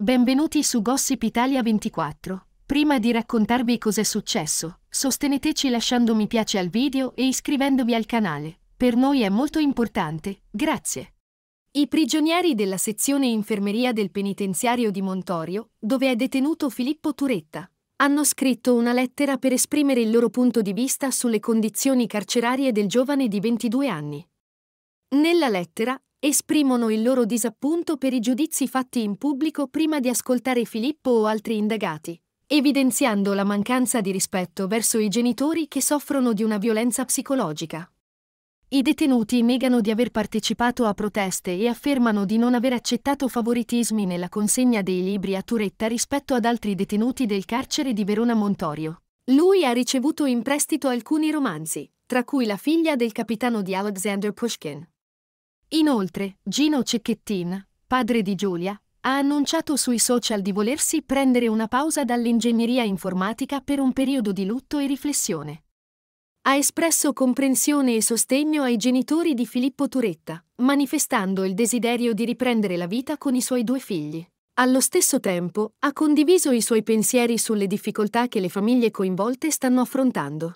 Benvenuti su Gossip Italia 24. Prima di raccontarvi cos'è successo, sosteneteci lasciando mi piace al video e iscrivendovi al canale. Per noi è molto importante, grazie. I prigionieri della sezione infermeria del penitenziario di Montorio, dove è detenuto Filippo Turetta, hanno scritto una lettera per esprimere il loro punto di vista sulle condizioni carcerarie del giovane di 22 anni. Nella lettera esprimono il loro disappunto per i giudizi fatti in pubblico prima di ascoltare Filippo o altri indagati, evidenziando la mancanza di rispetto verso i genitori che soffrono di una violenza psicologica. I detenuti negano di aver partecipato a proteste e affermano di non aver accettato favoritismi nella consegna dei libri a Turetta rispetto ad altri detenuti del carcere di Verona Montorio. Lui ha ricevuto in prestito alcuni romanzi, tra cui La figlia del capitano di Alexander Pushkin. Inoltre, Gino Cecchettin, padre di Giulia, ha annunciato sui social di volersi prendere una pausa dall'ingegneria informatica per un periodo di lutto e riflessione. Ha espresso comprensione e sostegno ai genitori di Filippo Turetta, manifestando il desiderio di riprendere la vita con i suoi due figli. Allo stesso tempo, ha condiviso i suoi pensieri sulle difficoltà che le famiglie coinvolte stanno affrontando.